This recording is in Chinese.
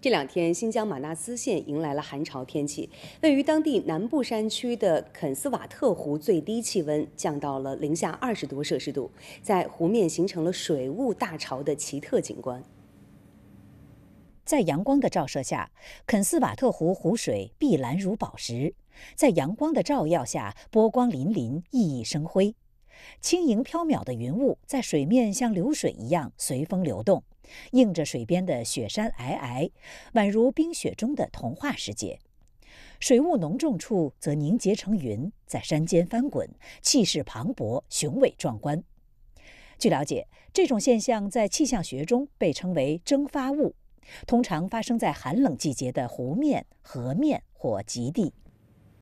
这两天，新疆玛纳斯县迎来了寒潮天气。位于当地南部山区的肯斯瓦特湖最低气温降到了零下二十多摄氏度，在湖面形成了水雾大潮的奇特景观。在阳光的照射下，肯斯瓦特湖湖水碧蓝如宝石；在阳光的照耀下，波光粼粼，熠熠生辉。轻盈飘渺的云雾在水面像流水一样随风流动。映着水边的雪山皑皑，宛如冰雪中的童话世界。水雾浓重处则凝结成云，在山间翻滚，气势磅礴，雄伟壮观。据了解，这种现象在气象学中被称为蒸发雾，通常发生在寒冷季节的湖面、河面或极地。